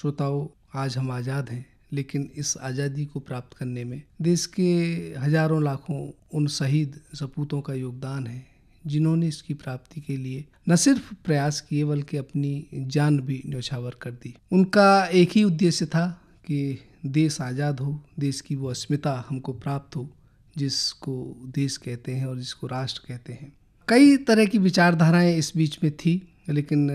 श्रोताओं आज हम आज़ाद हैं लेकिन इस आज़ादी को प्राप्त करने में देश के हजारों लाखों उन शहीद सपूतों का योगदान है जिन्होंने इसकी प्राप्ति के लिए न सिर्फ प्रयास किए बल्कि अपनी जान भी न्यौछावर कर दी उनका एक ही उद्देश्य था कि देश आज़ाद हो देश की वो अस्मिता हमको प्राप्त हो जिसको देश कहते हैं और जिसको राष्ट्र कहते हैं कई तरह की विचारधाराएं इस बीच में थी लेकिन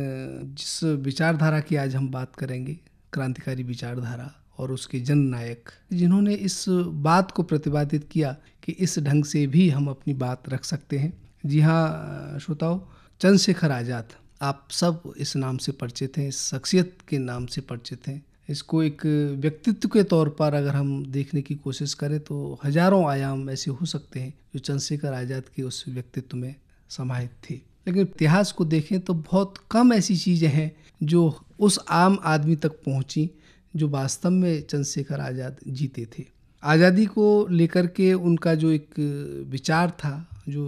जिस विचारधारा की आज हम बात करेंगे क्रांतिकारी विचारधारा और उसके जन नायक जिन्होंने इस बात को प्रतिपादित किया कि इस ढंग से भी हम अपनी बात रख सकते हैं जी हाँ श्रोताओं चंद्रशेखर आज़ाद आप सब इस नाम से परिचित हैं इस शख्सियत के नाम से परिचित हैं इसको एक व्यक्तित्व के तौर पर अगर हम देखने की कोशिश करें तो हजारों आयाम ऐसे हो सकते हैं जो चंद्रशेखर आज़ाद के उस व्यक्तित्व में समाहित थे लेकिन इतिहास को देखें तो बहुत कम ऐसी चीज़ें हैं जो उस आम आदमी तक पहुंची जो वास्तव में चंद्रशेखर आज़ाद जीते थे आज़ादी को लेकर के उनका जो एक विचार था जो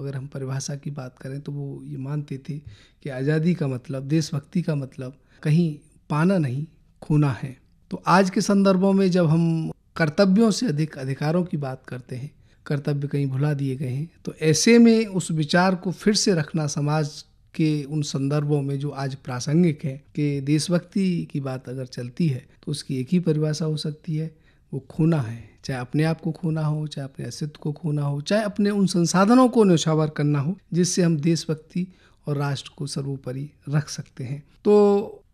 अगर हम परिभाषा की बात करें तो वो ये मानते थे कि आज़ादी का मतलब देशभक्ति का मतलब कहीं पाना नहीं खोना है तो आज के संदर्भों में जब हम कर्तव्यों से अधिक अधिकारों की बात करते हैं कर्तव्य कहीं भुला दिए गए हैं तो ऐसे में उस विचार को फिर से रखना समाज के उन संदर्भों में जो आज प्रासंगिक है कि देशभक्ति की बात अगर चलती है तो उसकी एक ही परिभाषा हो सकती है वो खोना है चाहे अपने आप को खोना हो चाहे अपने अस्तित्व को खोना हो चाहे अपने उन संसाधनों को नौछावर करना हो जिससे हम देशभक्ति और राष्ट्र को सर्वोपरि रख सकते हैं तो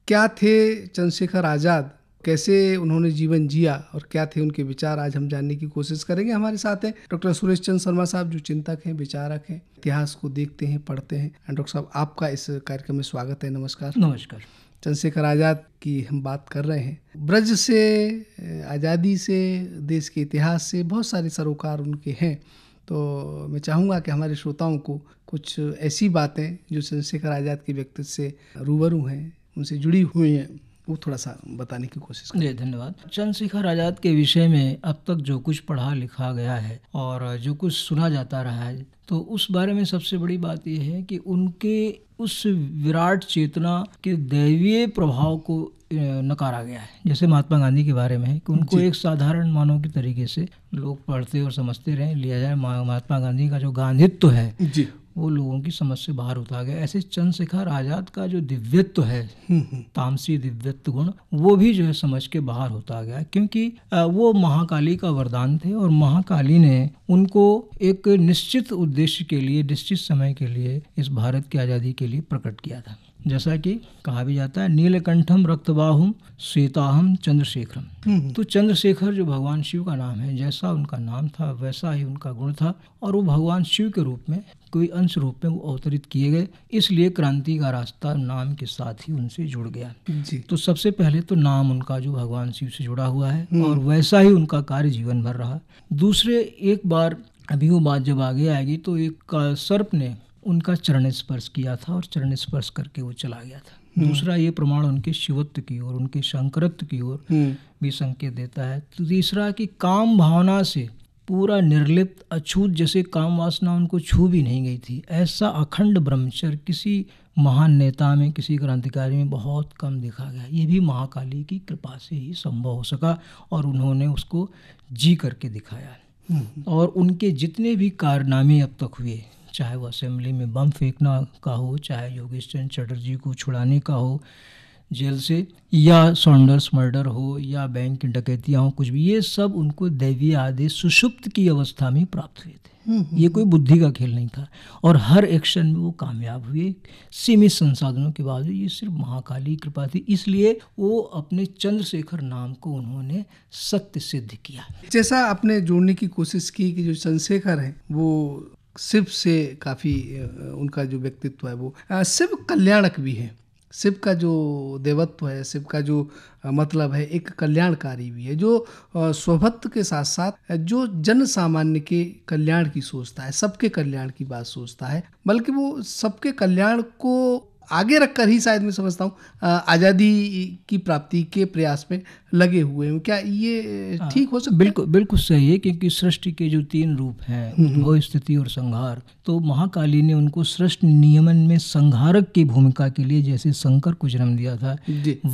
क्या थे चंद्रशेखर आज़ाद कैसे उन्होंने जीवन जिया और क्या थे उनके विचार आज हम जानने की कोशिश करेंगे हमारे साथ हैं डॉक्टर सुरेश चंद शर्मा साहब जो चिंतक हैं विचारक हैं इतिहास को देखते हैं पढ़ते हैं डॉक्टर साहब आपका इस कार्यक्रम में स्वागत है नमस्कार नमस्कार चंद्रशेखर आज़ाद की हम बात कर रहे हैं ब्रज से आज़ादी से देश के इतिहास से बहुत सारे सरोकार उनके हैं तो मैं चाहूँगा कि हमारे श्रोताओं को कुछ ऐसी बातें जो चंद्रशेखर आज़ाद के व्यक्तित्व से रूबरू हैं उनसे जुड़ी हुई हैं वो थोड़ा सा बताने की कोशिश करें जी धन्यवाद चंद्रशेखर आज़ाद के विषय में अब तक जो कुछ पढ़ा लिखा गया है और जो कुछ सुना जाता रहा है तो उस बारे में सबसे बड़ी बात यह है कि उनके उस विराट चेतना के दैवीय प्रभाव को नकारा गया है जैसे महात्मा गांधी के बारे में है कि उनको एक साधारण मानव के तरीके से लोग पढ़ते और समझते रहे लिया जाए महात्मा गांधी का जो गांधित्व है वो लोगों की समझ से बाहर होता गया ऐसे चंद्रशेखर आज़ाद का जो दिव्यत्व है हम्म, हम्म। तामसी दिव्यत्व गुण वो भी जो है समझ के बाहर होता गया क्योंकि वो महाकाली का वरदान थे और महाकाली ने उनको एक निश्चित उद्देश्य के लिए निश्चित समय के लिए इस भारत की आज़ादी के लिए प्रकट किया था जैसा कि कहा भी जाता है नीलकंठम रक्तबाहुम श्वेताहम चंद्रशेखरम हम्म, हम्म। तो चंद्रशेखर जो भगवान शिव का नाम है जैसा उनका नाम था वैसा ही उनका गुण था और वो भगवान शिव के रूप में कोई अंश रूप में वो अवतरित किए गए इसलिए क्रांति का रास्ता नाम के साथ ही उनसे जुड़ गया जी। तो सबसे पहले तो नाम उनका जो भगवान शिव से जुड़ा हुआ है हम्म। और वैसा ही उनका कार्य जीवन भर रहा दूसरे एक बार अभी वो बात जब आगे आएगी तो एक सर्प ने उनका चरण स्पर्श किया था और चरण स्पर्श करके वो चला गया था हम्म। दूसरा ये प्रमाण उनके शिवत्व की ओर उनके शंकरत्व की ओर हम्म। भी संकेत देता है तो तीसरा कि काम भावना से पूरा निर्लिप्त अछूत जैसे काम वासना उनको छू भी नहीं गई थी ऐसा अखंड ब्रह्मचर्य किसी महान नेता में किसी क्रांतिकारी में बहुत कम देखा गया ये भी महाकाली की कृपा से ही संभव हो सका और उन्होंने उसको जी करके दिखाया हम्म। और उनके जितने भी कारनामे अब तक हुए चाहे वो असेंबली में बम फेंकना का हो चाहे योगेश चंद्र चटर्जी को छुड़ाने का हो जेल से या सॉन्डर्स मर्डर हो या बैंक की डकैतियाँ हो कुछ भी ये सब उनको दैवीय आदेश सुषुप्त की अवस्था में प्राप्त हुए थे हम्म, हम्म। ये कोई बुद्धि का खेल नहीं था और हर एक्शन में वो कामयाब हुए सीमित संसाधनों के बावजूद ये सिर्फ महाकाली कृपा थी इसलिए वो अपने चंद्रशेखर नाम को उन्होंने सत्य सिद्ध किया जैसा आपने जोड़ने की कोशिश की कि जो चंद्रशेखर है वो शिव से काफ़ी उनका जो व्यक्तित्व है वो शिव कल्याणक भी है शिव का जो देवत्व है शिव का जो मतलब है एक कल्याणकारी भी है जो स्वभत्व के साथ साथ जो जन सामान्य के कल्याण की सोचता है सबके कल्याण की बात सोचता है बल्कि वो सबके कल्याण को आगे रखकर ही शायद मैं समझता हूँ आज़ादी की प्राप्ति के प्रयास में लगे हुए हूँ क्या ये हाँ। ठीक हो सकता बिल्कुल बिल्कुल सही है क्योंकि सृष्टि के जो तीन रूप हैं हम्म। वो स्थिति और संहार तो महाकाली ने उनको सृष्टि नियमन में संहारक की भूमिका के लिए जैसे शंकर को जन्म दिया था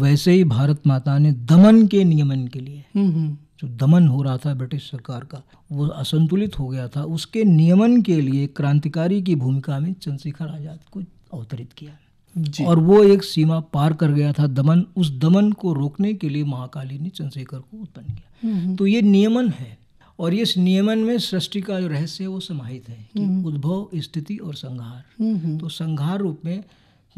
वैसे ही भारत माता ने दमन के नियमन के लिए हम्म, हम्म। जो दमन हो रहा था ब्रिटिश सरकार का वो असंतुलित हो गया था उसके नियमन के लिए क्रांतिकारी की भूमिका में चंद्रशेखर आज़ाद को अवतरित किया और वो एक सीमा पार कर गया था दमन उस दमन को रोकने के लिए महाकाली ने चंद्रशेखर को उत्पन्न किया तो ये नियमन है और इस नियमन में सृष्टि का जो रहस्य है वो समाहित है कि उद्भव स्थिति और संहार तो संहार रूप में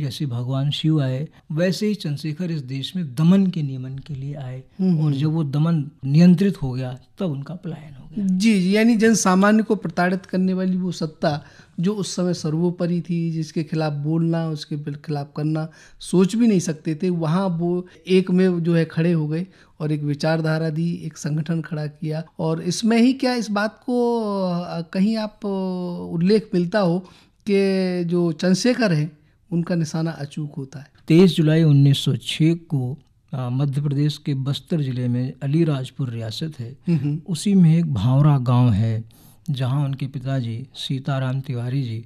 जैसे भगवान शिव आए वैसे ही चंद्रशेखर इस देश में दमन के नियमन के लिए आए और जब वो दमन नियंत्रित हो गया तब उनका पलायन हो गया जी यानी जन सामान्य को प्रताड़ित करने वाली वो सत्ता जो उस समय सर्वोपरि थी जिसके खिलाफ बोलना उसके खिलाफ करना सोच भी नहीं सकते थे वहाँ वो एक में जो है खड़े हो गए और एक विचारधारा दी एक संगठन खड़ा किया और इसमें ही क्या इस बात को कहीं आप उल्लेख मिलता हो कि जो चंद्रशेखर हैं उनका निशाना अचूक होता है तेईस जुलाई 1906 को मध्य प्रदेश के बस्तर ज़िले में अलीराजपुर रियासत है हम्म, हम्म। उसी में एक भावरा गांव है जहाँ उनके पिताजी सीताराम तिवारी जी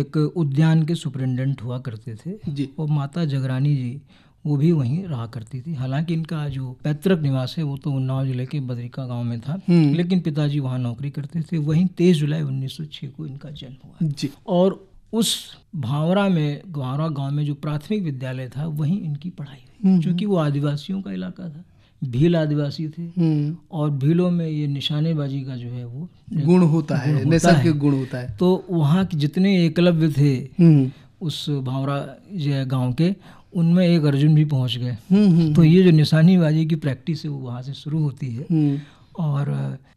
एक उद्यान के सुप्रिंटेंडेंट हुआ करते थे जी और माता जगरानी जी वो भी वहीं रहा करती थी हालांकि इनका जो पैतृक निवास है वो तो उन्नाव जिले के बद्रिका गांव में था हम्म। लेकिन पिताजी वहाँ नौकरी करते थे वहीं तेईस जुलाई उन्नीस को इनका जन्म हुआ जी और उस भावरा में भावरा गांव में जो प्राथमिक विद्यालय था वहीं इनकी पढ़ाई हुई चूँकि हम्म। वो आदिवासियों का इलाका था भील आदिवासी थे हम्म। और भीलों में ये निशानेबाजी का जो है वो गुण होता गुण है नैसर्गिक गुण होता है तो वहाँ के जितने एकलव्य थे हम्म। उस भावरा गाँव के उनमें एक अर्जुन भी पहुंच गए हम्म, तो ये जो निशानेबाजी की प्रैक्टिस है वो वहाँ से शुरू होती है और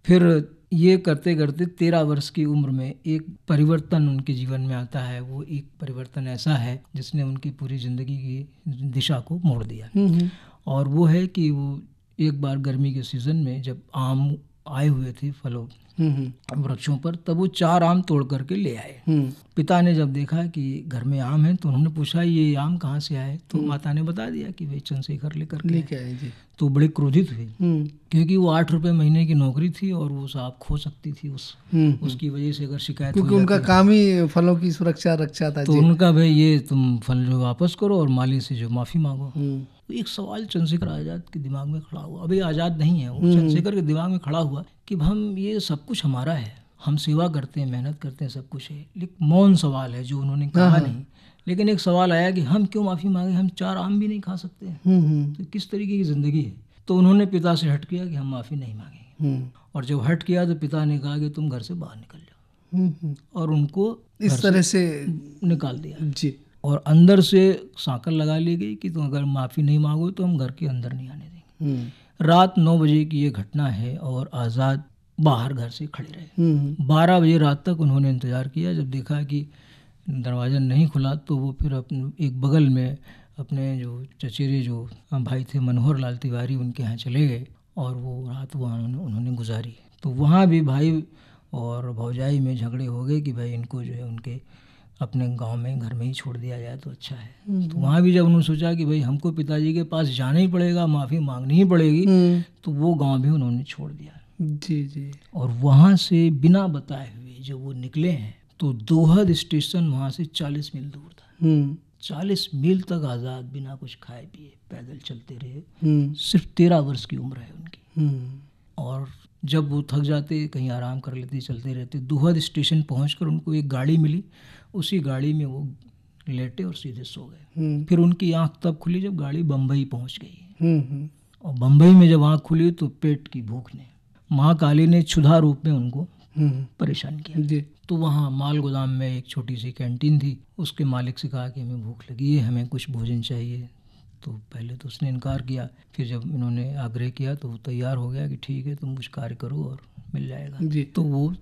फिर ये करते करते तेरह वर्ष की उम्र में एक परिवर्तन उनके जीवन में आता है वो एक परिवर्तन ऐसा है जिसने उनकी पूरी जिंदगी की दिशा को मोड़ दिया और वो है कि वो एक बार गर्मी के सीज़न में जब आम आए हुए थे फलों हम्म, हम्म। वृक्षों पर तब वो चार आम तोड़ करके ले आए हम्म। पिता ने जब देखा कि घर में आम है तो उन्होंने पूछा ये आम कहाँ से आए तो माता ने बता दिया कि भाई चंद्रशेखर लेकर लेके आए जी तो बड़े क्रोधित हुए क्योंकि वो आठ रुपए महीने की नौकरी थी और वो साफ खो सकती थी उस उसकी वजह से अगर शिकायत क्योंकि उनका काम ही फलों की सुरक्षा रक्षा था तो उनका भाई ये तुम फल जो वापस करो और माली से जो माफी मांगो तो एक सवाल चंद्रशेखर आज़ाद के दिमाग में खड़ा हुआ अभी आज़ाद नहीं है वो हम्म। चंद्रशेखर के दिमाग में खड़ा हुआ कि हम ये सब कुछ हमारा है हम सेवा करते हैं मेहनत करते हैं सब कुछ है लेकिन मौन सवाल है जो उन्होंने कहा हाँ, हाँ। नहीं लेकिन एक सवाल आया कि हम क्यों माफ़ी मांगे हम चार आम भी नहीं खा सकते हैं हम्म, हम्म। तो किस तरीके की ज़िंदगी है तो उन्होंने पिता से हट किया कि हम माफ़ी नहीं मांगेंगे और जब हट किया तो पिता ने कहा कि तुम घर से बाहर निकल जाओ और उनको इस तरह से निकाल दिया जी और अंदर से साकल लगा ली गई कि तुम तो अगर माफ़ी नहीं मांगो तो हम घर के अंदर नहीं आने देंगे हम्म। रात नौ बजे की ये घटना है और आज़ाद बाहर घर से खड़े रहे हम्म, हम्म। बारह बजे रात तक उन्होंने इंतज़ार किया जब देखा कि दरवाज़ा नहीं खुला तो वो फिर अपने एक बगल में अपने जो चचेरे जो भाई थे मनोहर लाल तिवारी उनके यहाँ चले गए और वो रात वहाँ उन्होंने गुजारी तो वहाँ भी भाई और भौजाई में झगड़े हो गए कि भाई इनको जो है उनके अपने गांव में घर में ही छोड़ दिया जाए तो अच्छा है हम्म। तो वहाँ भी जब उन्होंने सोचा कि भाई हमको पिताजी के पास जाना ही पड़ेगा माफ़ी मांगनी ही पड़ेगी हम्म। तो वो गांव भी उन्होंने छोड़ दिया जी जी और वहाँ से बिना बताए हुए जब वो निकले हैं तो दोहद स्टेशन वहाँ से चालीस मील दूर था हम्म। चालीस मील तक आज़ाद बिना कुछ खाए पिए पैदल चलते रहे सिर्फ तेरह वर्ष की उम्र है उनकी और जब वो थक जाते कहीं आराम कर लेते चलते रहते दोहद स्टेशन पहुँच उनको एक गाड़ी मिली उसी गाड़ी में वो लेटे और सीधे सो गए हम्म। फिर उनकी आंख तब खुली जब गाड़ी बम्बई पहुंच गई हम्म, हम्म। और बम्बई में जब आँख खुली तो पेट की भूख ने महाकाली ने क्षुधा रूप में उनको परेशान किया तो वहाँ माल गोदाम में एक छोटी सी कैंटीन थी उसके मालिक से कहा कि हमें भूख लगी है हमें कुछ भोजन चाहिए तो पहले तो उसने इनकार किया फिर जब इन्होंने आग्रह किया तो वो तैयार हो गया कि ठीक है तुम कुछ कार्य करो और मिल जाएगा तो वो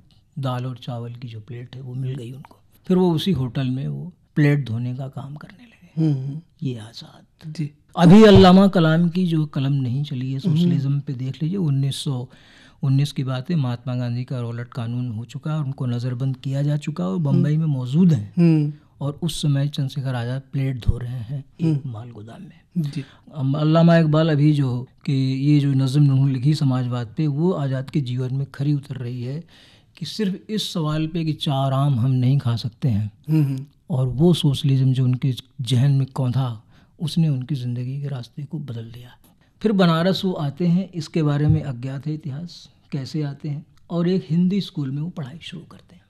दाल और चावल की जो प्लेट है वो मिल गई उनको फिर वो उसी होटल में वो प्लेट धोने का काम करने लगे हम्म, हम्म। ये आज़ाद जी अभी अल्लामा कलाम की जो कलम नहीं चली है सोशलिज्म हम्म। पे देख लीजिए 1919 की बात है महात्मा गांधी का रोलट कानून हो चुका और उनको नज़रबंद किया जा चुका और बम्बई में मौजूद हैं और उस समय चंद्रशेखर आज़ाद प्लेट धो रहे हैं एक माल गोदाम में अल्लामा इकबाल अभी जो कि ये जो नज़म उन्होंने लिखी समाजवाद पे वो आज़ाद के जीवन में खरी उतर रही है कि सिर्फ इस सवाल पे कि चार आम हम नहीं खा सकते हैं हम्म, हम्म। और वो सोशलिज्म जो उनके जहन में था उसने उनकी ज़िंदगी के रास्ते को बदल दिया फिर बनारस वो आते हैं इसके बारे में अज्ञात है इतिहास कैसे आते हैं और एक हिंदी स्कूल में वो पढ़ाई शुरू करते हैं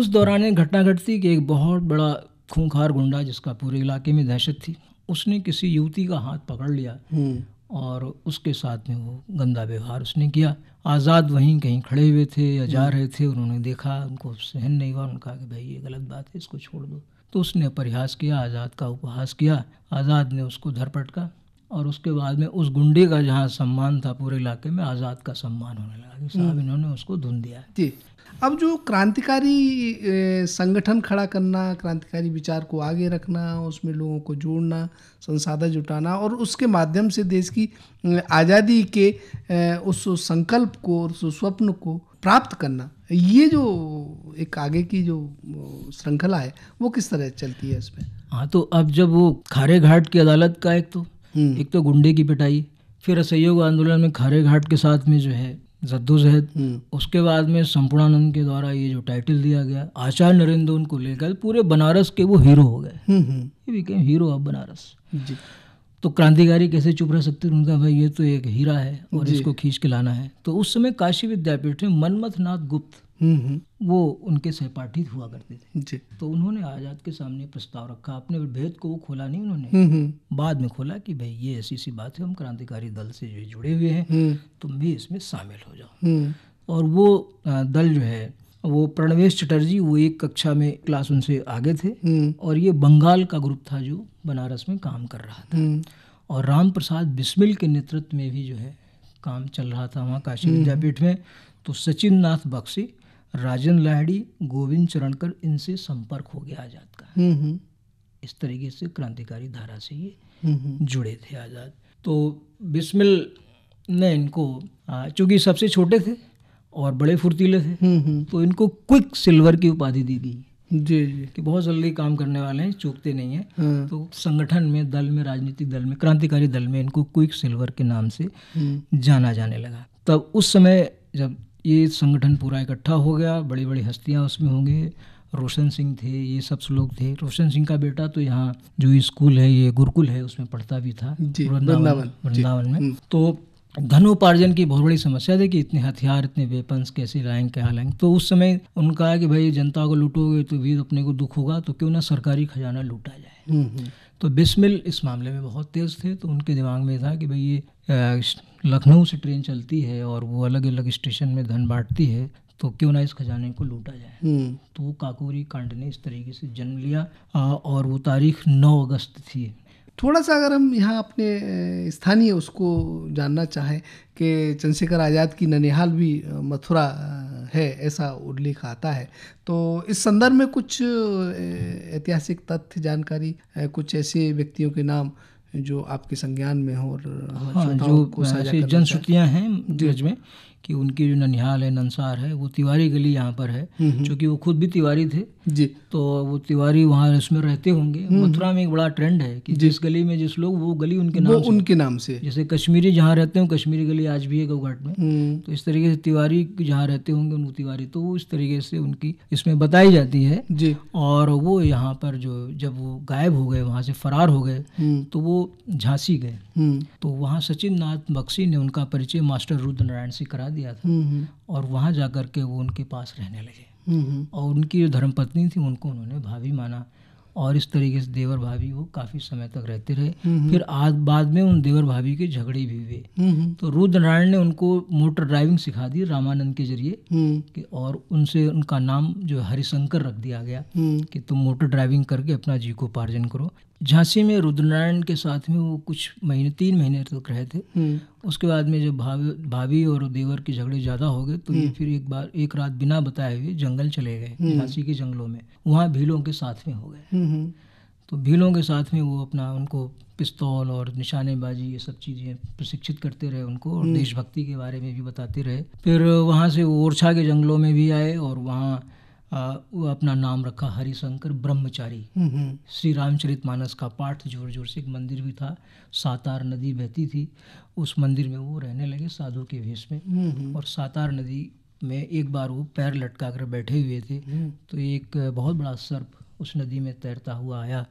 उस दौरान एक घटना घटती कि एक बहुत बड़ा खूंखार गुंडा जिसका पूरे इलाके में दहशत थी उसने किसी युवती का हाथ पकड़ लिया हम्म। और उसके साथ में वो गंदा व्यवहार उसने किया आज़ाद वहीं कहीं खड़े हुए थे या जा हम्म। रहे थे उन्होंने देखा उनको सहन नहीं हुआ उन्होंने कहा कि भाई ये गलत बात है इसको छोड़ दो तो उसने परिहास किया आज़ाद का उपहास किया आज़ाद ने उसको धरपट का और उसके बाद में उस गुंडे का जहाँ सम्मान था पूरे इलाके में आज़ाद का सम्मान होने लगा कि साहब हम्म। इन्होंने उसको धुन दिया जी अब जो क्रांतिकारी संगठन खड़ा करना क्रांतिकारी विचार को आगे रखना उसमें लोगों को जोड़ना संसाधन जुटाना और उसके माध्यम से देश की आज़ादी के उस संकल्प को उस स्वप्न को प्राप्त करना ये जो एक आगे की जो श्रृंखला है वो किस तरह चलती है इसमें हाँ तो अब जब वो खारे घाट की अदालत का एक तो हम्म। एक तो गुंडे की पिटाई फिर असहयोग आंदोलन में खारे घाट के साथ में जो है जद्दोजहद हम्म। उसके बाद में संपूर्णानंद के द्वारा ये जो टाइटल दिया गया आचार्य नरेंद्र उनको लेकर पूरे बनारस के वो हीरो हो गए hero hmm, of Banaras ji तो क्रांतिकारी कैसे चुप रह सकते हैं उनका भाई ये तो एक हीरा है और इसको खींच के लाना है तो उस समय काशी विद्यापीठ में मनमथ नाथ गुप्त वो उनके सहपाठी हुआ करते थे जी तो उन्होंने आज़ाद के सामने प्रस्ताव रखा अपने भेद को वो खोला नहीं उन्होंने बाद में खोला कि भाई ये ऐसी सी बात है हम क्रांतिकारी दल से जो जुड़े हुए हैं हम्म। तुम भी इसमें शामिल हो जाओ हम्म। और वो दल जो है वो प्रणवेश चटर्जी वो एक कक्षा में क्लास उनसे आगे थे हम्म। और ये बंगाल का ग्रुप था जो बनारस में काम कर रहा था और राम प्रसाद बिस्मिल के नेतृत्व में भी जो है काम चल रहा था वहाँ काशी विद्यापीठ में तो सचिन नाथ बख्शी राजन लाहड़ी गोविंद चरणकर इनसे संपर्क हो गया आज़ाद का हम्म, हम्म। इस तरीके से क्रांतिकारी धारा से ये हम्म, जुड़े थे आज़ाद तो बिस्मिल ने इनको चूंकि सबसे छोटे थे और बड़े फुर्तीले थे तो इनको क्विक सिल्वर की उपाधि दी गई जी जी कि बहुत जल्दी काम करने वाले हैं चूकते नहीं हैं हाँ। तो संगठन में दल में राजनीतिक दल में क्रांतिकारी दल में इनको क्विक सिल्वर के नाम से जाना जाने लगा तब उस समय जब ये संगठन पूरा इकट्ठा हो गया बड़ी बड़ी हस्तियाँ उसमें होंगे रोशन सिंह थे ये सब लोग थे रोशन सिंह का बेटा तो यहाँ जो स्कूल है ये गुरुकुल है उसमें पढ़ता भी था वृंदावन वृंदावन में हम्म। तो धनोपार्जन की बहुत बड़ी समस्या थी कि इतने हथियार इतने वेपन्स कैसे लाएंगे क्या लाएंगे तो उस समय उनका कहा कि भाई जनता को लूटोगे तो भी अपने को दुख होगा तो क्यों ना सरकारी खजाना लूटा जाए हम्म, हम्म। तो बिस्मिल इस मामले में बहुत तेज़ थे तो उनके दिमाग में था कि भाई ये लखनऊ से ट्रेन चलती है और वो अलग अलग स्टेशन में धन बांटती है तो क्यों ना इस खजाने को लूटा जाए हम्म। तो काकोरी कांड ने इस तरीके से जन्म लिया और वो तारीख 9 अगस्त थी थोड़ा सा अगर हम यहाँ अपने स्थानीय उसको जानना चाहें कि चंद्रशेखर आज़ाद की ननिहाल भी मथुरा है ऐसा उल्लेख आता है तो इस संदर्भ में कुछ ऐतिहासिक तथ्य जानकारी कुछ ऐसे व्यक्तियों के नाम जो आपके संज्ञान में हो और हाँ, जो जनश्रुतियाँ हैं ब्रज में कि उनकी जो ननिहाल है नंसार है वो तिवारी गली यहाँ पर है क्योंकि हम्म, हम्म। वो खुद भी तिवारी थे जी तो वो तिवारी वहाँ इसमें रहते होंगे हम्म। मथुरा में एक बड़ा ट्रेंड है कि जिस गली में जिस लोग वो गली उनके नाम से उनके नाम से जैसे कश्मीरी जहाँ रहते हो कश्मीरी गली आज भी है गौघाट में हम्म। तो इस तरीके से तिवारी जहाँ रहते होंगे उनको तिवारी तो इस तरीके से उनकी इसमें बताई जाती है जी और वो यहाँ पर जो जब वो गायब हो गए वहाँ से फरार हो गए हम्म। तो वो झांसी गए तो वहाँ सचिन नाथ बख्शी ने उनका परिचय मास्टर रुद्र नारायण से करा दिया था और वहाँ जा करके वो उनके पास रहने लगे और उनकी जो धर्मपत्नी थी उनको उन्होंने भाभी माना और इस तरीके से देवर भाभी वो काफ़ी समय तक रहते रहे फिर आज बाद में उन देवर भाभी के झगड़े भी हुए तो रुद्र नारायण ने उनको मोटर ड्राइविंग सिखा दी रामानंद के जरिए हम्म। कि और उनसे उनका नाम जो हरिशंकर रख दिया गया हम्म। कि तुम मोटर ड्राइविंग करके अपना जीविकोपार्जन करो झांसी में रुद्रनारायण के साथ में वो कुछ महीने तीन महीने तक रहे थे हम्म। उसके बाद में जब भाभी भाभी और देवर के झगड़े ज़्यादा हो गए तो ये हम्म। फिर एक बार एक रात बिना बताए हुए जंगल चले गए हम्म। झांसी के जंगलों में वहाँ भीलों के साथ में हो गए तो भीलों के साथ में वो अपना उनको पिस्तौल और निशानेबाजी ये सब चीज़ें प्रशिक्षित करते रहे उनको और देशभक्ति के बारे में भी बताते रहे फिर वहाँ से वो ओरछा के जंगलों में भी आए और वहाँ वो अपना नाम रखा हरिशंकर ब्रह्मचारी हम्म, हम्म। श्री रामचरित मानस का पाठ जोर जोर से एक मंदिर भी था सातार नदी बहती थी उस मंदिर में वो रहने लगे साधु के भेष में हम्म, और सातार नदी में एक बार वो पैर लटका कर बैठे हुए थे तो एक बहुत बड़ा सर्प उस नदी में तैरता हुआ आया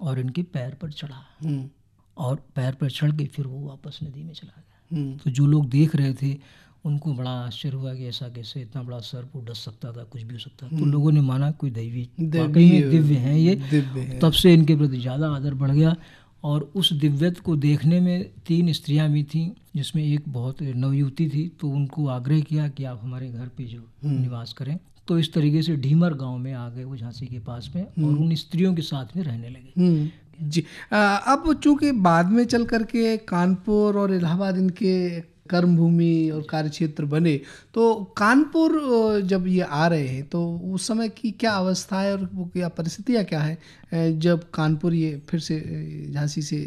और इनके पैर पर चढ़ा और पैर पर चढ़ के फिर वो वापस नदी में चला गया तो जो लोग देख रहे थे उनको बड़ा आश्चर्य हुआ कि ऐसा कैसे इतना बड़ा सर्प डस सकता था कुछ भी हो सकता तो हम्म। लोगों ने माना कोई दैवी वाकई दिव्य हैं ये तब से इनके प्रति ज़्यादा आदर बढ़ गया और उस दिव्यत को देखने में तीन स्त्रियां भी थीं जिसमें एक बहुत नवयुवती थी तो उनको आग्रह किया कि आप हमारे घर पे जो हम्म। निवास करें तो इस तरीके से ढीमर गांव में आ गए वो झांसी के पास में हम्म। और उन स्त्रियों के साथ में रहने लगे जी अब चूंकि बाद में चल करके कानपुर और इलाहाबाद इनके कर्म भूमि और कार्य क्षेत्र बने तो कानपुर जब ये आ रहे हैं तो उस समय की क्या अवस्था है और क्या परिस्थितियाँ क्या है जब कानपुर ये फिर से झांसी से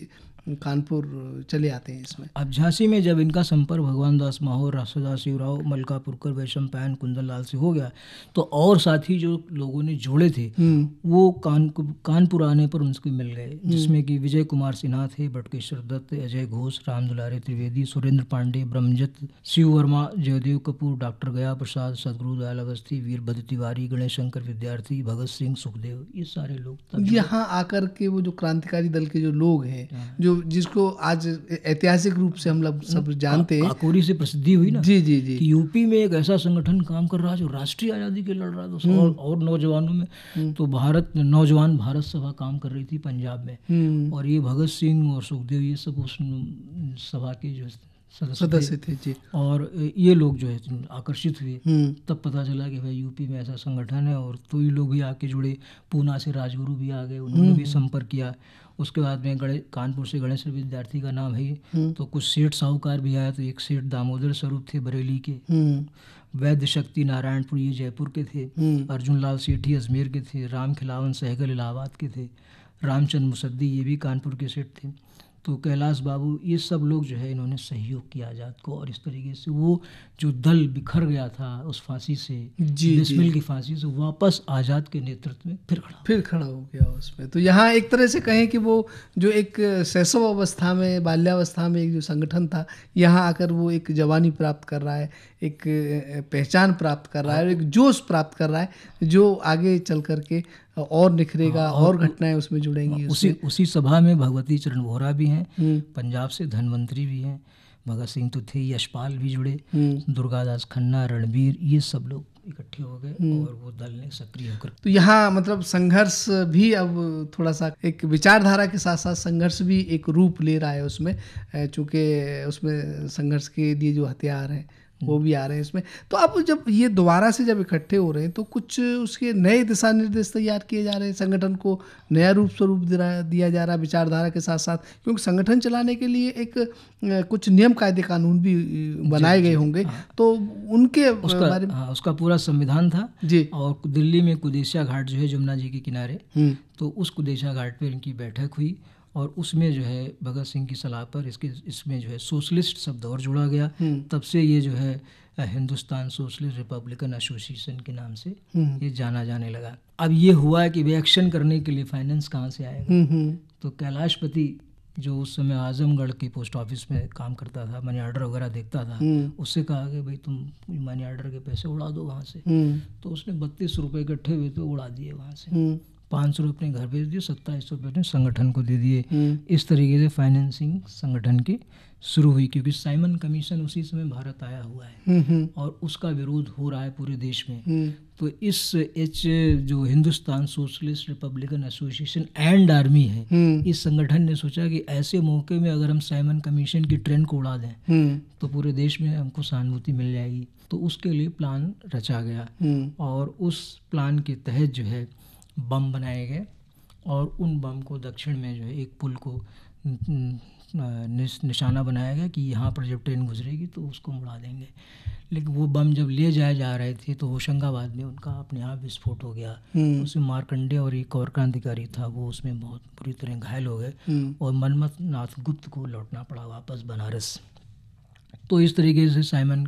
कानपुर चले आते हैं इसमें अब झांसी में जब इनका संपर्क भगवान दास माहौर राष्ट्रदास शिवराव मलकापुरकर वैशम पैन कुंदन लाल से हो गया तो और साथी जो लोगों ने जोड़े थे हम्म। वो कान कानपुर आने पर उनको मिल गए हम्म। जिसमें कि विजय कुमार सिन्हा थे बटकेश्वर दत्त अजय घोष राम दुलारे त्रिवेदी सुरेंद्र पांडे ब्रह्मजत शिव वर्मा जयदेव कपूर डॉक्टर गया प्रसाद सदगुरु दयाल अवस्थी वीरभद्र तिवारी गणेश शंकर विद्यार्थी भगत सिंह सुखदेव ये सारे लोग यहाँ आकर के वो जो क्रांतिकारी दल के जो लोग हैं हाँ। जो जिसको आज ऐतिहासिक रूप से हम लोग सब हाँ, जानते हैं काकोरी से प्रसिद्धि हुई ना जी जी जी यूपी में एक ऐसा संगठन काम कर रहा है जो राष्ट्रीय आज़ादी के लड़ रहा था हम्म। और, और नौजवानों में हम्म। तो भारत नौजवान भारत सभा काम कर रही थी पंजाब में हम्म। और ये भगत सिंह और सुखदेव ये सब उस सभा के जो सदस्य थे जी और ये लोग जो है आकर्षित हुए तब पता चला कि भाई यूपी में ऐसा संगठन है और तो ये लोग भी आके जुड़े पूना से राजगुरु भी आ गए उन्होंने भी संपर्क किया उसके बाद में गणेश कानपुर से गणेश विद्यार्थी का नाम है हम्म। तो कुछ सेठ साहूकार भी आया तो एक सेठ दामोदर स्वरूप थे बरेली के हम्म। वैद्य शक्ति नारायणपुर ये जयपुर के थे हम्म। अर्जुन लाल सेठी अजमेर के थे राम खिलावन सहगल इलाहाबाद के थे रामचंद्र मुसद्दी ये भी कानपुर के सेठ थे तो कैलाश बाबू ये सब लोग जो है इन्होंने सहयोग किया आज़ाद को और इस तरीके से वो जो दल बिखर गया था उस फांसी से बिस्मिल की फांसी से वापस आज़ाद के नेतृत्व में फिर खड़ा फिर खड़ा हो गया उसमें तो यहाँ एक तरह से कहें कि वो जो एक शैशव अवस्था में बाल्यावस्था में एक जो संगठन था यहाँ आकर वो एक जवानी प्राप्त कर रहा है एक पहचान प्राप्त कर रहा है और एक जोश प्राप्त कर रहा है जो आगे चल करके और निखरेगा हाँ, और, और घटनाएं उसमें जुड़ेंगी हाँ, उसी उसी सभा में भगवती चरण वोहरा भी हैं हम्म। पंजाब से धनवंतरी भी हैं भगत सिंह तो थे यशपाल भी जुड़े हम्म। दुर्गादास खन्ना रणबीर ये सब लोग इकट्ठे हो गए हम्म। और वो दल ने सक्रिय होकर तो यहाँ मतलब संघर्ष भी अब थोड़ा सा एक विचारधारा के साथ साथ संघर्ष भी एक रूप ले रहा है उसमें चूंकि उसमें संघर्ष के लिए जो हथियार हैं वो भी आ रहे हैं इसमें तो अब जब ये दोबारा से जब इकट्ठे हो रहे हैं तो कुछ उसके नए दिशा निर्देश तैयार किए जा रहे हैं संगठन को नया रूप स्वरूप दिया जा रहा है विचारधारा के साथ साथ क्योंकि संगठन चलाने के लिए एक कुछ नियम कायदे कानून भी बनाए गए होंगे हाँ। तो उनके उसका, बारे में हाँ, उसका पूरा संविधान था जी और दिल्ली में कुदेशिया घाट जो है जमुना जी के किनारे हम्म। तो उस कुदेशिया घाट पर इनकी बैठक हुई और उसमें जो है भगत सिंह की सलाह पर इसके इसमें जो है सोशलिस्ट शब्द और जुड़ा गया हम्म। तब से ये जो है हिंदुस्तान सोशलिस्ट रिपब्लिकन एसोसिएशन के नाम से हम्म। ये जाना जाने लगा अब ये हुआ कि वे एक्शन करने के लिए फाइनेंस कहाँ से आएगा हम्म, तो कैलाशपति जो उस समय आजमगढ़ के पोस्ट ऑफिस में काम करता था मनी ऑर्डर वगैरह देखता था उससे कहा कि भाई तुम मनी ऑर्डर के पैसे उड़ा दो वहाँ से तो उसने बत्तीस रुपये इकट्ठे हुए तो उड़ा दिए वहाँ से पाँच सौ रुपये घर भेज दिए सत्ताईस सौ रुपये संगठन को दे दिए हम्म। इस तरीके से फाइनेंसिंग संगठन की शुरू हुई क्योंकि साइमन कमीशन उसी समय भारत आया हुआ है हम्म, हम्म। और उसका विरोध हो रहा है पूरे देश में तो इस एच जो Hindustan socialist republican association and army है इस संगठन ने सोचा कि ऐसे मौके में अगर हम साइमन कमीशन की ट्रेंड को उड़ा दें तो पूरे देश में हमको सहानुभूति मिल जाएगी तो उसके लिए प्लान रचा गया और उस प्लान के तहत जो है बम बनाए गए और उन बम को दक्षिण में जो है एक पुल को निशाना बनाया गया कि यहाँ पर जब ट्रेन गुजरेगी तो उसको मुड़ा देंगे लेकिन वो बम जब ले जाए जा रहे थे तो होशंगाबाद में उनका अपने आप विस्फोट हो गया हम्म। उसमें मारकंडे और एक और क्रांतिकारी था वो उसमें बहुत बुरी तरह घायल हो गए हम्म। और मनमथ नाथ गुप्त को लौटना पड़ा वापस बनारस तो इस तरीके से साइमन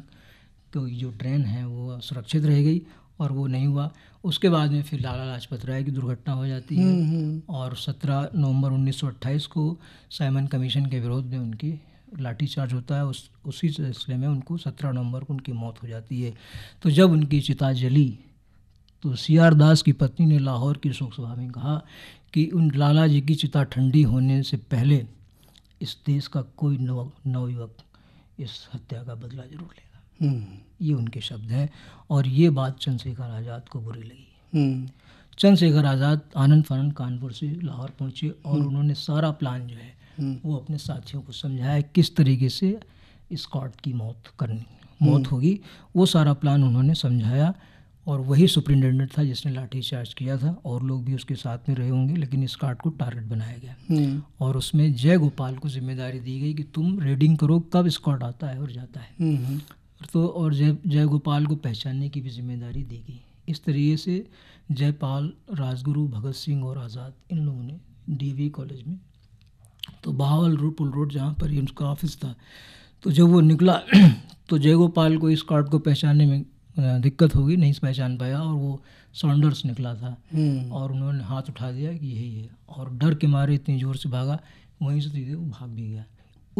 की जो ट्रेन है वो सुरक्षित रह गई और वो नहीं हुआ उसके बाद में फिर लाला लाजपत राय की दुर्घटना हो जाती है हम्म, हम्म। और 17 नवंबर 1928 को साइमन कमीशन के विरोध में उनकी लाठीचार्ज होता है उस उसी सिलसिले में उनको 17 नवंबर को उनकी मौत हो जाती है तो जब उनकी चिता जली तो सी आर दास की पत्नी ने लाहौर की शोक सभा में कहा कि उन लाला जी की चिता ठंडी होने से पहले इस देश का कोई नव नवयुवक इस हत्या का बदला जरूर ले ये उनके शब्द हैं और ये बात चंद्रशेखर आज़ाद को बुरी लगी हम्म। चंद्रशेखर आज़ाद आनंद फानंद कानपुर से लाहौर पहुँचे और हम्म। उन्होंने सारा प्लान जो है हम्म। वो अपने साथियों को समझाया किस तरीके से स्कॉट की मौत करनी मौत होगी वो सारा प्लान उन्होंने समझाया और वही सुप्रिंटेंडेंट था जिसने लाठीचार्ज किया था और लोग भी उसके साथ में रहे होंगे लेकिन कार्ड को टारगेट बनाया गया और उसमें जय गोपाल को जिम्मेदारी दी गई कि तुम रेडिंग करो कब स्कॉट आता है और जाता है तो और जय जयगोपाल को पहचानने की भी जिम्मेदारी दी गई इस तरीके से जयपाल राजगुरु भगत सिंह और आज़ाद इन लोगों ने डीवी कॉलेज में तो बहावल रोड पुल रोड जहाँ पर उनका ऑफिस था तो जब वो निकला तो जयगोपाल को इस कार्ड को पहचानने में दिक्कत होगी नहीं पहचान पाया और वो सॉन्डर्स निकला था हम्म। और उन्होंने हाथ उठा दिया कि यही है और डर के मारे इतनी ज़ोर से भागा वहीं से वो भाग भी गया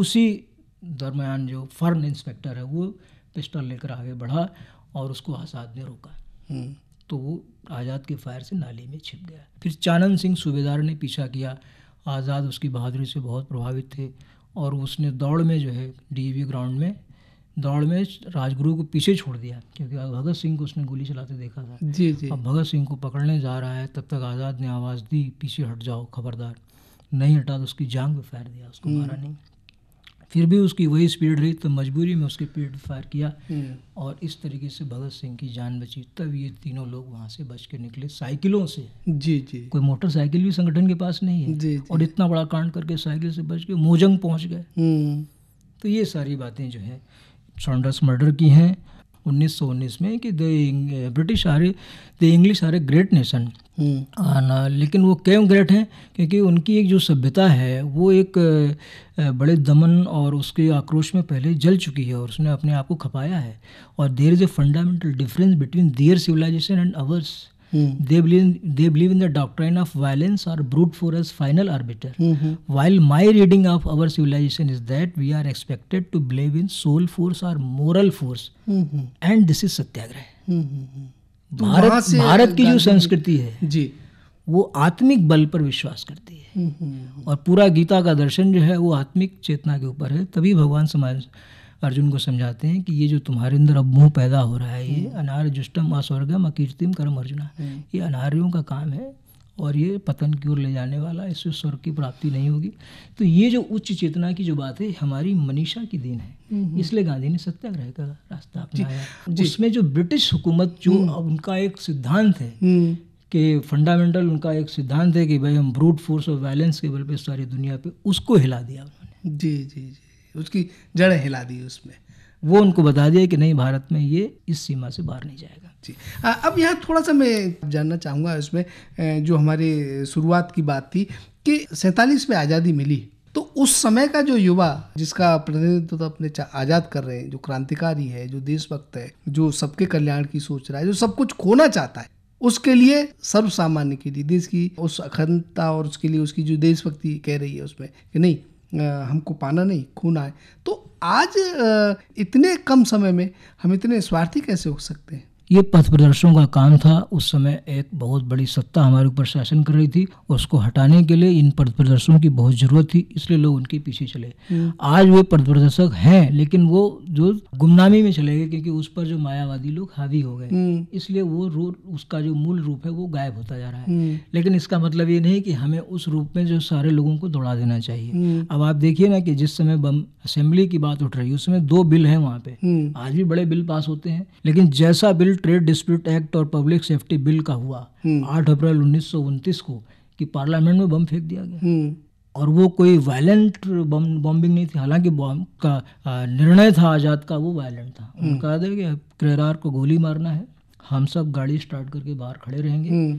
उसी दरमियान जो फर्न इंस्पेक्टर है वो पिस्टल लेकर आगे बढ़ा और उसको आज़ाद ने रोका हम्म। तो वो आज़ाद के फायर से नाली में छिप गया फिर चानंद सिंह सूबेदार ने पीछा किया आज़ाद उसकी बहादुरी से बहुत प्रभावित थे और उसने दौड़ में जो है डी ग्राउंड में दौड़ में राजगुरु को पीछे छोड़ दिया क्योंकि भगत सिंह को उसने गोली चलाते देखा था जी जी अब भगत सिंह को पकड़ने जा रहा है तब तक आज़ाद ने आवाज़ दी पीछे हट जाओ खबरदार नहीं हटा तो उसकी जांग में फैर दिया उसको मारा हम्म। नहीं फिर भी उसकी वही स्पीड रही तो मजबूरी में उसके पेट फायर किया हम्म। और इस तरीके से भगत सिंह की जान बची तब ये तीनों लोग वहाँ से बच के निकले साइकिलों से जी जी कोई मोटरसाइकिल भी संगठन के पास नहीं है जी, जी। और इतना बड़ा कांड करके साइकिल से बच के मोजंग पहुँच गए हम्म। तो ये सारी बातें जो है सॉन्डर्स मर्डर की हैं उन्नीस सौ उन्नीस में कि the British are the English are a great nation लेकिन वो क्यों ग्रेट हैं क्योंकि उनकी एक जो सभ्यता है वो एक uh, uh, बड़े दमन और उसके आक्रोश में पहले जल चुकी है और उसने अपने आप को खपाया है और there is a fundamental difference between their civilisation and ours they believe in the doctrine of violence or brute force final arbiter while my reading of our civilisation is that we are expected to believe in soul force or moral force and this is satyagraha Bharat Bharat की जो संस्कृति है जी वो आत्मिक बल पर विश्वास करती है और पूरा गीता का दर्शन जो है वो आत्मिक चेतना के ऊपर है तभी भगवान समाज अर्जुन को समझाते हैं कि ये जो तुम्हारे अंदर अब मोह पैदा हो रहा है ये हम्म। अनार जुष्टम अस्वर्गम अकीर्तिम कर्म अर्जुना हम्म। ये अनार्यों का काम है और ये पतन की ओर ले जाने वाला इससे स्वर्ग की प्राप्ति नहीं होगी तो ये जो उच्च चेतना की जो बात है हमारी मनीषा की दिन है इसलिए गांधी ने सत्याग्रह का रास्ता अपनाया जिसमें जो ब्रिटिश हुकूमत जो हम्म। उनका एक सिद्धांत है कि फंडामेंटल उनका एक सिद्धांत है कि भाई हम ब्रूट फोर्स और वायलेंस के बल पे सारी दुनिया पे उसको हिला दिया उन्होंने जी जी जी उसकी जड़ें हिला दी उसमें वो उनको बता दिया कि नहीं भारत में ये इस सीमा से बाहर नहीं जाएगा जी आ, अब यहाँ थोड़ा सा मैं जानना चाहूँगा इसमें जो हमारी शुरुआत की बात थी कि सैंतालीस में आज़ादी मिली तो उस समय का जो युवा जिसका प्रतिनिधित्व तो अपने आज़ाद कर रहे हैं जो क्रांतिकारी है जो देशभक्त है जो सबके कल्याण की सोच रहा है जो सब कुछ खोना चाहता है उसके लिए सर्व सामान्य के लिए देश की उस अखंडता और उसके लिए उसकी जो देशभक्ति कह रही है उसमें कि नहीं हमको पाना नहीं खून आए तो आज इतने कम समय में हम इतने स्वार्थी कैसे हो सकते हैं ये पथ प्रदर्शकों का काम था उस समय एक बहुत बड़ी सत्ता हमारे ऊपर शासन कर रही थी उसको हटाने के लिए इन पथ प्रदर्शकों की बहुत ज़रूरत थी इसलिए लोग उनके पीछे चले हम्म। आज वे पथ प्रदर्शक हैं लेकिन वो जो गुमनामी में चले गए क्योंकि उस पर जो मायावादी लोग हावी हो गए हम्म। इसलिए वो रूप उसका जो मूल रूप है वो गायब होता जा रहा है हम्म। लेकिन इसका मतलब ये नहीं कि हमें उस रूप में जो सारे लोगों को दौड़ा देना चाहिए अब आप देखिए ना कि जिस समय बम असेंबली की बात उठ रही है समय दो बिल है वहाँ पे आज भी बड़े बिल पास होते हैं लेकिन जैसा bill federal trade dispute act और पब्लिक सेफ्टी बिल का हुआ हम्म। आठ अप्रैल उन्नीस को कि पार्लियामेंट में बम फेंक दिया गया हम्म। और वो कोई वायलेंट बम बॉम्बिंग नहीं थी हालांकि बॉम्ब का निर्णय था आज़ाद का वो वायलेंट था हम्म। उनका दे कि क्रेरार को गोली मारना है हम सब गाड़ी स्टार्ट करके बाहर खड़े रहेंगे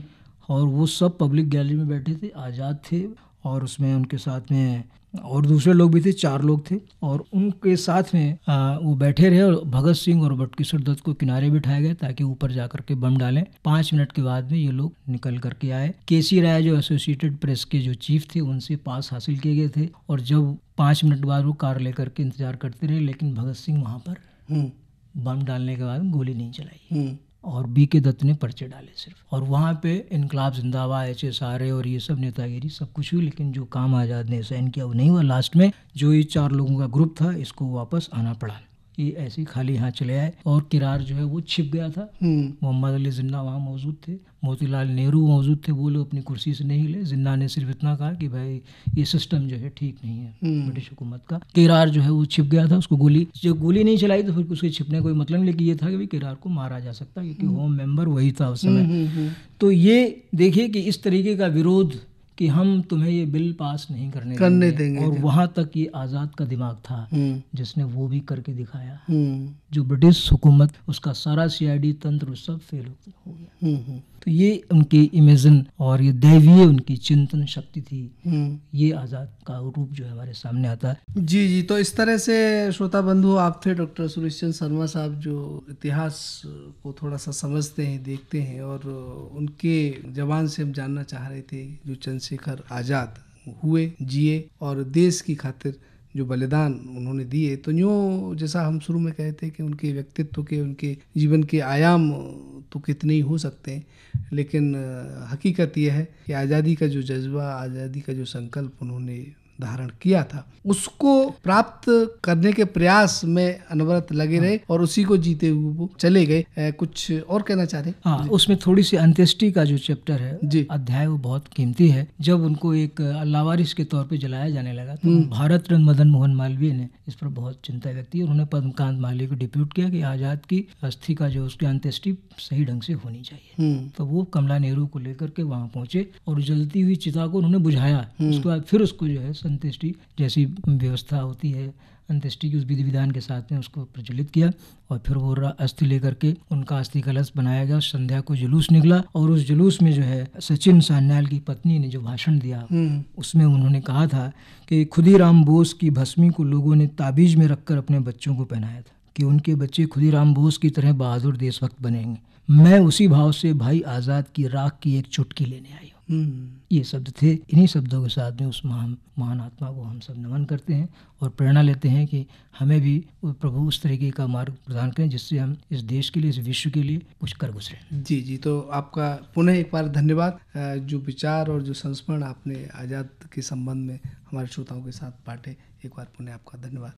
और वो सब पब्लिक गैलरी में बैठे थे आज़ाद थे और उसमें उनके साथ में और दूसरे लोग भी थे चार लोग थे और उनके साथ में आ, वो बैठे रहे और भगत सिंह और बटकिशोर दत्त को किनारे बिठाए गए ताकि ऊपर जा करके बम डालें पाँच मिनट के बाद में ये लोग निकल करके आए केसी राय जो एसोसिएटेड प्रेस के जो चीफ थे उनसे पास हासिल किए गए थे और जब पाँच मिनट बाद वो कार लेकर के इंतजार करते रहे लेकिन भगत सिंह वहाँ पर हम्म। बम डालने के बाद गोली नहीं चलाई हम्म। और बी के दत्त ने पर्चे डाले सिर्फ और वहाँ पे इनकलाब जिंदाबाद एच एस आर ए और ये सब नेतागिरी सब कुछ हुई लेकिन जो काम आज़ाद ने साइन किया वो नहीं हुआ लास्ट में जो ये चार लोगों का ग्रुप था इसको वापस आना पड़ा कि ऐसे ही खाली हाथ चले आए और किरार जो है वो छिप गया था हम्म। मोहम्मद अली जिन्ना वहाँ मौजूद थे मोतीलाल नेहरू मौजूद थे वो लोग अपनी कुर्सी से नहीं ले जिन्ना ने सिर्फ इतना कहा कि भाई ये सिस्टम जो है ठीक नहीं है हम्म। ब्रिटिश हुकूमत का किरार जो है वो छिप गया था उसको गोली जब गोली नहीं चलाई तो फिर उसके छिपने कोई मतलब लेकिन ये था कि भाई किरार को मारा जा सकता क्योंकि होम हम्म। मेंबर वही था उस समय तो ये देखिए कि इस तरीके का विरोध कि हम तुम्हें ये बिल पास नहीं करने करने देंगे, देंगे और वहां तक ये आज़ाद का दिमाग था हम्म। जिसने वो भी करके दिखाया हम्म। जो ब्रिटिश हुकूमत उसका सारा सीआईडी तंत्र सब फेल हो गया हम्म, हम्म। तो ये उनके इमेजिन और ये दैवीय उनकी चिंतन शक्ति थी हम्म। ये आज़ाद का रूप जो है हमारे सामने आता है जी जी तो इस तरह से श्रोता बंधु आप थे डॉक्टर सुरेश चंद शर्मा साहब जो इतिहास को थोड़ा सा समझते हैं देखते हैं और उनके जवान से हम जानना चाह रहे थे जो चंद्रशेखर आज़ाद हुए जिए और देश की खातिर जो बलिदान उन्होंने दिए तो यूँ जैसा हम शुरू में कहे थे कि उनके व्यक्तित्व के उनके जीवन के आयाम तो कितने ही हो सकते हैं लेकिन हकीकत यह है कि आज़ादी का जो जज्बा आज़ादी का जो संकल्प उन्होंने धारण किया था उसको प्राप्त करने के प्रयास में अनवरत लगे रहे और उसी को जीते हुए वो चले गए कुछ और कहना रहे हाँ उसमें थोड़ी सी अंत्येष्टि का जो चैप्टर है जी अध्याय वो बहुत कीमती है जब उनको एक लावारिस के तौर पर जलाया जाने लगा तो हम्म। भारत रंग मदन मोहन मालवीय ने इस पर बहुत चिंता व्यक्त की उन्होंने पद्मकांत मालवीय को डिप्यूट किया कि आजाद की अस्थि का जो उसकी अंत्येष्टि सही ढंग से होनी चाहिए हम्म। तो वो कमला नेहरू को लेकर के वहाँ पहुंचे और जलती हुई चिता को उन्होंने बुझाया हम्म। उसके बाद फिर उसको जो है अंत्येष्टि जैसी व्यवस्था होती है अंत्येष्टि की उस विधि विधान के साथ में उसको प्रचलित किया और फिर वो अस्थि लेकर के उनका अस्थि कलश बनाया गया संध्या को जुलूस निकला और उस जुलूस में जो है सचिन सान्याल की पत्नी ने जो भाषण दिया हम्म। उसमें उन्होंने कहा था कि खुदी राम बोस की भस्मी को लोगों ने ताबीज में रखकर अपने बच्चों को पहनाया था कि उनके बच्चे खुदी राम बोस की तरह बहादुर देशभक्त बनेंगे मैं उसी भाव से भाई आज़ाद की राख की एक चुटकी लेने आई हम्म। ये शब्द थे इन्हीं शब्दों के साथ में उस महान महान आत्मा को हम सब नमन करते हैं और प्रेरणा लेते हैं कि हमें भी प्रभु उस तरीके का मार्ग प्रदान करें जिससे हम इस देश के लिए इस विश्व के लिए कुछ कर गुजरें जी जी तो आपका पुनः एक बार धन्यवाद जो विचार और जो संस्मरण आपने आज़ाद के संबंध में हमारे श्रोताओं के साथ बांटे एक बार पुनः आपका धन्यवाद